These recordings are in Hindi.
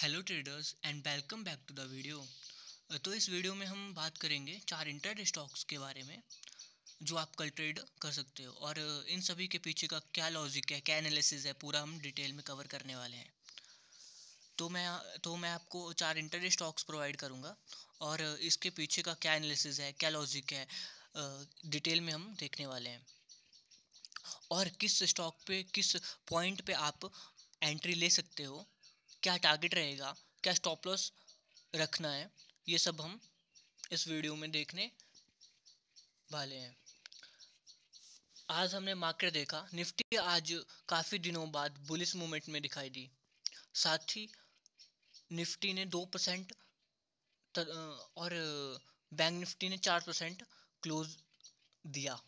hello traders and welcome back to the video तो इस वीडियो में हम बात करेंगे चार इंटर स्टॉक्स के बारे में जो आप कल ट्रेड कर सकते हो और uh, इन सभी के पीछे का क्या लॉजिक है क्या एनालिसिस है पूरा हम डिटेल में कवर करने वाले हैं तो मैं तो मैं आपको चार इंटर स्टॉक्स प्रोवाइड करूँगा और uh, इसके पीछे का क्या एनालिसिस है क्या लॉजिक है डिटेल uh, में हम देखने वाले हैं और किस स्टॉक पे किस पॉइंट पे आप एंट्री ले सकते हो क्या टारगेट रहेगा क्या स्टॉप लॉस रखना है ये सब हम इस वीडियो में देखने वाले हैं आज हमने मार्केट देखा निफ्टी आज काफ़ी दिनों बाद बुलिस मूवमेंट में दिखाई दी साथ ही निफ्टी ने दो परसेंट और बैंक निफ्टी ने चार परसेंट क्लोज दिया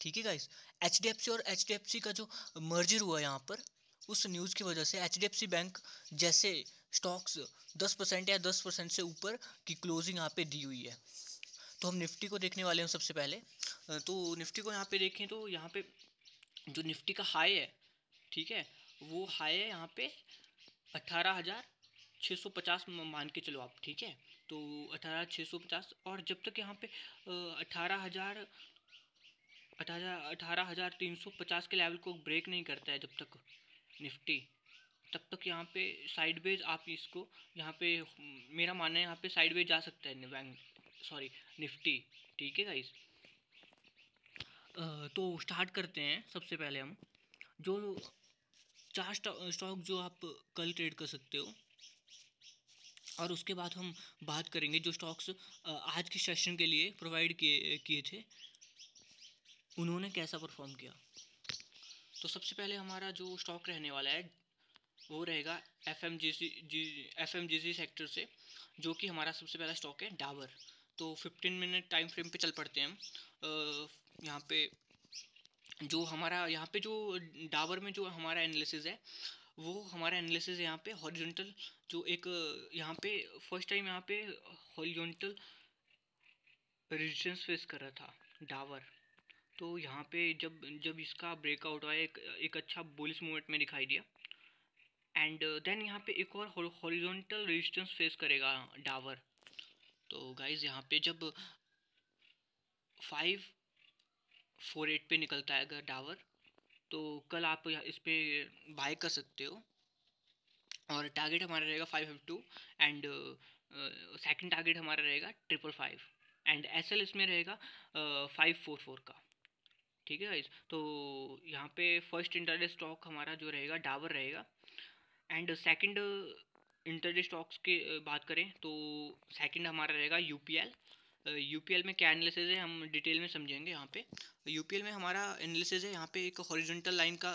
ठीक है guys H D F C और एच डी एफ सी का जो मर्जर हुआ यहाँ पर उस न्यूज़ की वजह से एच बैंक जैसे स्टॉक्स दस परसेंट या दस परसेंट से ऊपर की क्लोजिंग यहाँ पे दी हुई है तो हम निफ्टी को देखने वाले हैं सबसे पहले तो निफ्टी को यहाँ पे देखें तो यहाँ पे जो निफ्टी का हाई है ठीक है वो हाई है यहाँ पे अट्ठारह हज़ार छः सौ पचास मान के चलो आप ठीक है तो अठारह छः सौ पचास और जब तक यहाँ पे अठारह हज़ार अठारह अठारह हज़ार तीन सौ पचास के लेवल को ब्रेक नहीं करता है जब तक निफ्टी तब तक यहाँ पे साइडवेज आप इसको यहाँ पे मेरा मानना है यहाँ पे साइडवेज जा सकता है बैंक सॉरी निफ्टी ठीक है गाइस तो स्टार्ट करते हैं सबसे पहले हम जो चार स्टॉक जो आप कल ट्रेड कर सकते हो और उसके बाद हम बात करेंगे जो स्टॉक्स आज के सेशन के लिए प्रोवाइड किए किए थे उन्होंने कैसा परफॉर्म किया तो सबसे पहले हमारा जो स्टॉक रहने वाला है वो रहेगा F M G C G F M G C sector से जो कि हमारा सबसे पहला स्टॉक है डाबर तो फिफ्टीन मिनट टाइम फ्रेम पे चल पड़ते हैं हम यहाँ पे जो हमारा यहाँ पे जो डाबर में जो हमारा एनालिसिस है वो हमारा एनालिसिस यहाँ पे हॉरिजॉन्टल जो एक यहाँ पे फर्स्ट टाइम यहाँ पे हॉरिजॉन्टल रेजिस्टेंस फेस कर रहा था डावर तो यहाँ पे जब जब इसका ब्रेकआउट हुआ एक, एक अच्छा बुलिस मूवमेंट में दिखाई दिया एंड देन यहाँ पे एक और हॉरिजॉन्टल रेजिस्टेंस फेस करेगा डावर तो गाइज यहाँ पे जब फाइव फोर एट पे निकलता है अगर डावर तो कल आप इस पर बाय कर सकते हो और टारगेट हमारा रहेगा five fifty two and second target हमारा रहेगा triple five and S L इसमें रहेगा फाइव फोर फोर का ठीक है गाइज तो यहाँ पे फर्स्ट इंटरेस्ट स्टॉक हमारा जो रहेगा डाबर रहेगा एंड सेकंड इंटरेस्ट स्टॉक्स की बात करें तो सेकंड हमारा रहेगा यू यू पी एल में क्या एनालिसिस है हम डिटेल में समझेंगे यहाँ पे यू पी एल में हमारा एनालिसिस है यहाँ पे एक हॉरिजेंटल लाइन का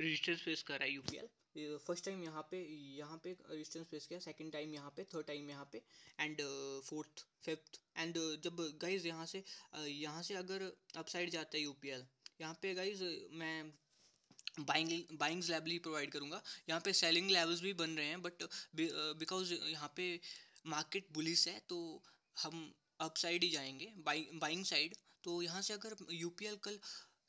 रजिस्टेंस फेस कर रहा है U P L first time यहाँ पे यहाँ पे रेजिस्टेंस फेस किया सेकंड टाइम यहाँ पे थर्ड टाइम यहाँ पे एंड फोर्थ फिफ्थ एंड जब गाइज यहाँ से uh, यहाँ से अगर अपसाइड जाता है यू पी एल यहाँ पे गाइज uh, मैं बाइंग बाइंग्स लेवल प्रोवाइड करूँगा यहाँ पे सेलिंग लेवल्स भी बन रहे हैं बट बिकॉज uh, यहाँ पे मार्केट बुलिस है तो हम अप साइड ही जाएंगे बाइंग बाइंग साइड तो यहाँ से अगर यू कल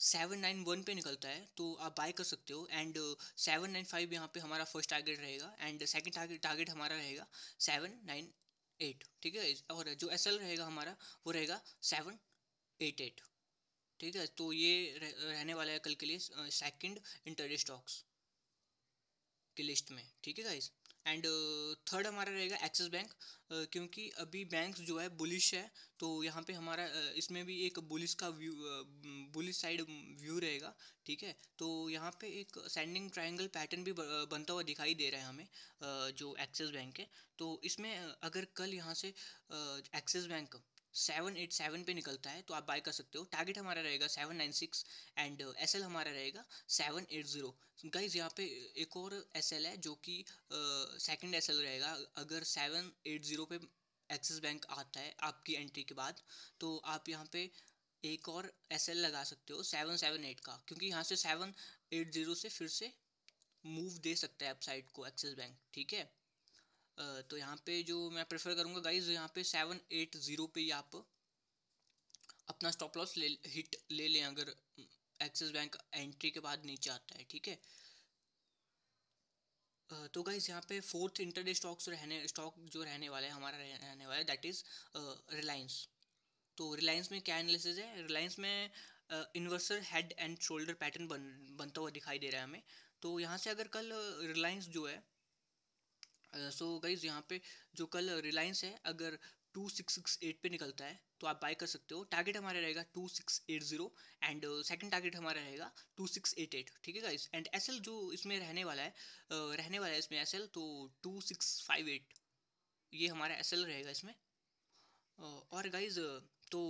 सेवन नाइन वन पे निकलता है तो आप बाय कर सकते हो and uh, seven nine five यहाँ पे हमारा फर्स्ट टारगेट रहेगा एंड सेकंड टारगेट टारगेट हमारा रहेगा सेवन नाइन एट ठीक है और जो एस एल रहेगा हमारा वो रहेगा सेवन एट एट ठीक है तो ये रहने वाला है कल के लिए सेकंड इंटरेस्ट स्टॉक्स की लिस्ट में ठीक है गाइज़ एंड थर्ड uh, हमारा रहेगा एक्सिस बैंक uh, क्योंकि अभी बैंक जो है बुलिश है तो यहाँ पे हमारा uh, इसमें भी एक बुलिश का व्यू बुलिश साइड व्यू रहेगा ठीक है तो यहाँ पे एक सेंडिंग ट्रायंगल पैटर्न भी बनता हुआ दिखाई दे रहा है हमें जो एक्सिस बैंक है तो इसमें अगर कल यहाँ से Axis bank seven eight seven पर निकलता है तो आप बाय कर सकते हो टारगेट हमारा रहेगा seven nine six and S L हमारा रहेगा सेवन एट ज़ीरो गाइज यहाँ पे एक और एस एल है जो कि सेकेंड एस एल रहेगा अगर सेवन एट ज़ीरो पे एक्सिस बैंक आता है आपकी एंट्री के बाद तो आप यहाँ पे एक और एस एल लगा सकते हो सेवन सेवन एट का क्योंकि यहाँ से सेवन एट ज़ीरो से फिर से मूव दे सकता है अपसाइड को एक्सिस बैंक ठीक है तो यहाँ पे जो मैं प्रेफर करूँगा गाइज यहाँ पे सेवन एट ज़ीरो पे आप अपना स्टॉप लॉस ले हिट ले लें अगर एक्सिस बैंक एंट्री के बाद नीचे आता है ठीक है तो गाइज यहाँ पे फोर्थ इंटरडे स्टॉक्स रहने स्टॉक जो रहने वाला है हमारा रहने वाला है दैट इज़ रिलायंस तो रिलायंस में क्या एनालिसिस है रिलायंस में inverse head and shoulder pattern बन बनता हुआ दिखाई दे रहा है हमें तो यहाँ से अगर कल रिलायंस जो है सो गाइज यहाँ पे जो कल रिलायंस है अगर टू सिक्स सिक्स एट पर निकलता है तो आप बाय कर सकते हो टारगेट हमारा रहेगा two six eight zero and second target हमारा रहेगा टू सिक्स एट एट ठीक है गाइस एंड एस जो इसमें रहने वाला है uh, रहने वाला है इसमें एस तो टू सिक्स फाइव एट ये हमारा एस रहेगा इसमें uh, और गाइज तो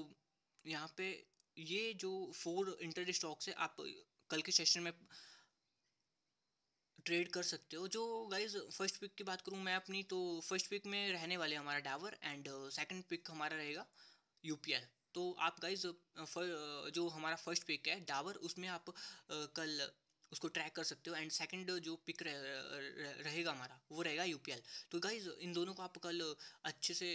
यहाँ पे ये जो फोर इंटरडे स्टॉक्स है आप कल के सेशन में ट्रेड कर सकते हो जो गाइज फर्स्ट पिक की बात करूँ मैं अपनी तो फर्स्ट पिक में रहने वाले हमारा डावर एंड सेकंड पिक हमारा रहेगा यूपीएल तो आप गाइज uh, uh, जो हमारा फर्स्ट पिक है डावर उसमें आप uh, कल उसको ट्रैक कर सकते हो एंड सेकंड जो पिक रह, रह, रहेगा हमारा वो रहेगा यूपीएल तो गाइज इन दोनों को आप कल अच्छे से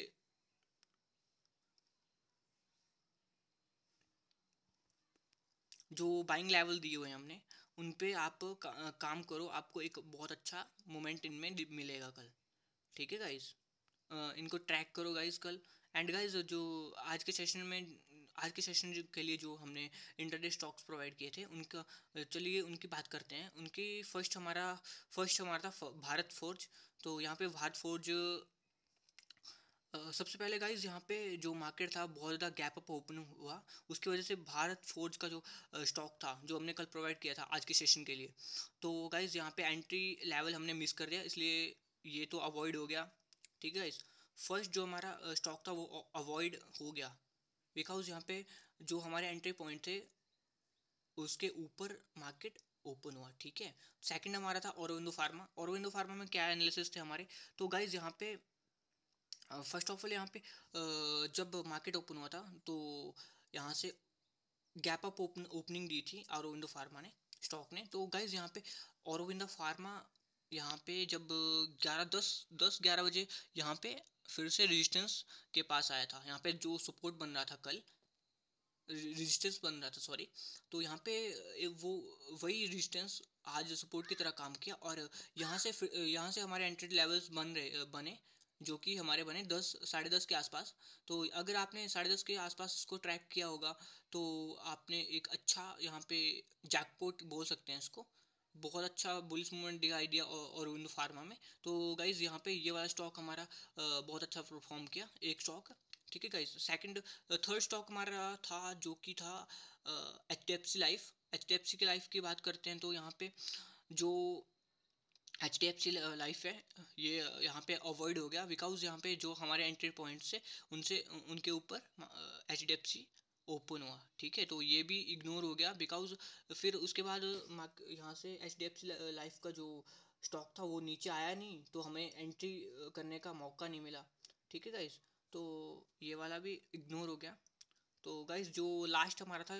जो बाइंग लेवल दिए हुए हैं हमने उन पर आप का, काम करो आपको एक बहुत अच्छा मोमेंट इनमें मिलेगा कल ठीक है गाइज इनको ट्रैक करो गाइज कल एंड गाइज जो आज के सेशन में आज के सेशन के लिए जो हमने इंटरडे स्टॉक्स प्रोवाइड किए थे उनका चलिए उनकी बात करते हैं उनकी फर्स्ट हमारा फर्स्ट हमारा था भारत फोर्ज तो यहाँ पे भारत फोर्ज सबसे पहले गाइज यहाँ पे जो मार्केट था बहुत ज़्यादा गैप अप ओपन हुआ उसकी वजह से भारत फोर्ज का जो स्टॉक था जो हमने कल प्रोवाइड किया था आज के सेशन के लिए तो गाइज यहाँ पे एंट्री लेवल हमने मिस कर दिया इसलिए ये तो अवॉइड हो गया ठीक है गाइज फर्स्ट जो हमारा स्टॉक था वो अवॉइड हो गया बिकॉज यहाँ पे जो हमारे एंट्री पॉइंट थे उसके ऊपर मार्केट ओपन हुआ ठीक है सेकंड हमारा था औरविंदो फार्मा औरविंदो फार्मा में क्या एनालिसिस थे हमारे तो गाइज यहाँ पे फर्स्ट ऑफ ऑल यहाँ पे जब मार्केट ओपन हुआ था तो यहाँ से गैप अप ओपन ओपनिंग दी थी आरोविंदो फार्मा ने स्टॉक ने तो गाइज यहाँ पे औरविंदो फार्मा यहाँ पे जब ग्यारह दस दस ग्यारह बजे यहाँ पे फिर से रेजिस्टेंस के पास आया था यहाँ पे जो सपोर्ट बन रहा था कल रेजिस्टेंस बन रहा था सॉरी तो यहाँ पे वो वही रेजिस्टेंस आज सपोर्ट की तरह काम किया और यहाँ से यहाँ से हमारे एंट्री लेवल्स बन रहे बने जो कि हमारे बने दस साढ़े दस के आसपास तो अगर आपने साढ़े दस के आसपास इसको ट्रैक किया होगा तो आपने एक अच्छा यहाँ पे जैकपॉट बोल सकते हैं इसको बहुत अच्छा बुलिस मूवमेंट दिया आइडिया और विंडो फार्मा में तो गाइज़ यहाँ पे ये वाला स्टॉक हमारा बहुत अच्छा परफॉर्म किया एक स्टॉक ठीक है गाइज सेकंड थर्ड स्टॉक हमारा था जो कि था H F C life H D F C के लाइफ की बात करते हैं तो यहाँ पे जो H D F C life है ये uh, यहाँ पे अवॉइड हो गया बिकॉज यहाँ पे जो हमारे एंट्री पॉइंट्स है उनसे उनके ऊपर H D F C open हुआ ठीक है तो ये भी इग्नोर हो गया बिकॉज फिर उसके बाद uh, यहाँ से H D F C life का जो स्टॉक था वो नीचे आया नहीं तो हमें एंट्री uh, करने का मौका नहीं मिला ठीक है गाइज तो ये वाला भी इग्नोर हो गया तो गाइज जो लास्ट हमारा था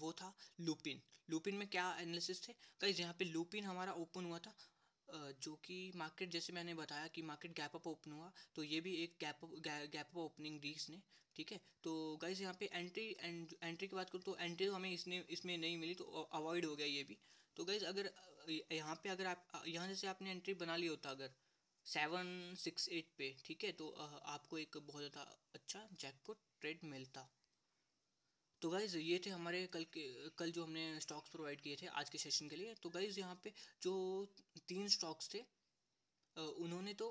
वो था लुपिन लुपिन में क्या एनालिसिस थे गाइज यहाँ पे लुपिन हमारा ओपन हुआ था जो कि मार्केट जैसे मैंने बताया कि मार्केट गैप अप ओपन हुआ तो ये भी एक गैप गैप अप ओपनिंग दी इसने ठीक है तो गाइज यहाँ पे एंट्री एंट्री की बात करूँ तो एंट्री तो हमें इसने इसमें नहीं मिली तो अवॉइड हो गया ये भी तो गाइज अगर यहाँ पे अगर आप यहाँ जैसे आपने एंट्री बना ली होता अगर सेवन सिक्स एट पे ठीक है तो आपको एक बहुत ज़्यादा अच्छा जैकपॉट ट्रेड मिलता तो गाइज़ ये थे हमारे कल के कल जो हमने स्टॉक्स प्रोवाइड किए थे आज के सेशन के लिए तो गाइज़ यहाँ पे जो तीन स्टॉक्स थे उन्होंने तो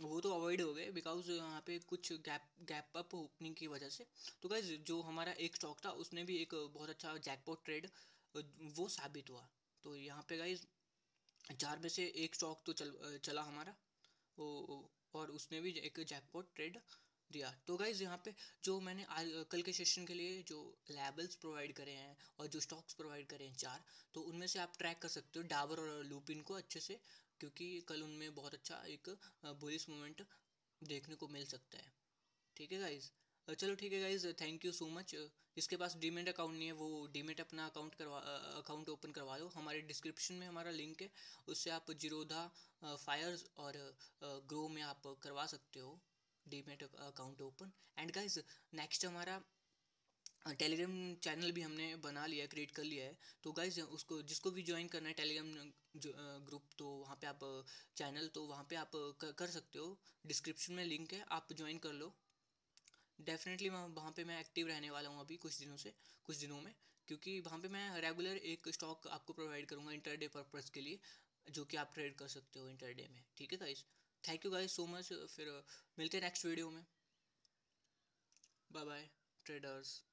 वो तो अवॉइड हो गए बिकॉज यहाँ पे कुछ गैप गैप अप ओपनिंग की वजह से तो गाइज जो हमारा एक स्टॉक था उसने भी एक बहुत अच्छा जैकपॉट ट्रेड वो साबित हुआ तो यहाँ पे गाइज चार में से एक स्टॉक तो चल चला हमारा वो और उसने भी एक जैकपॉट ट्रेड दिया तो गाइज़ यहाँ पे जो मैंने आज कल के सेशन के लिए जो लेबल्स प्रोवाइड करे हैं और जो स्टॉक्स प्रोवाइड करे हैं चार तो उनमें से आप ट्रैक कर सकते हो डाबर और लूपिन को अच्छे से क्योंकि कल उनमें बहुत अच्छा एक बुलिस मोमेंट देखने को मिल सकता है ठीक है गाइज़ चलो ठीक है guys thank you so much जिसके पास डीमेट अकाउंट नहीं है वो डीमेट अपना अकाउंट करवा अकाउंट ओपन करवा लो हमारे डिस्क्रिप्शन में हमारा लिंक है उससे आप जीरोधा फायर्स और ग्रो में आप करवा सकते हो demat account open and guys next हमारा टेलीग्राम चैनल भी हमने बना लिया क्रिएट कर लिया है तो गाइज उसको जिसको भी ज्वाइन करना है टेलीग्राम ग्रुप तो वहाँ पे आप चैनल तो वहाँ पे आप कर सकते हो डिस्क्रिप्शन में लिंक है आप ज्वाइन कर लो डेफिनेटली वहाँ वहाँ पे मैं एक्टिव रहने वाला हूँ अभी कुछ दिनों से कुछ दिनों में क्योंकि वहाँ पे मैं रेगुलर एक स्टॉक आपको प्रोवाइड करूँगा इंटरडे पर्पज़ के लिए जो कि आप ट्रेड कर सकते हो इंटरडे में ठीक है guys thank you guys so much फिर मिलते हैं नेक्स्ट वीडियो में बाय बाय ट्रेडर्स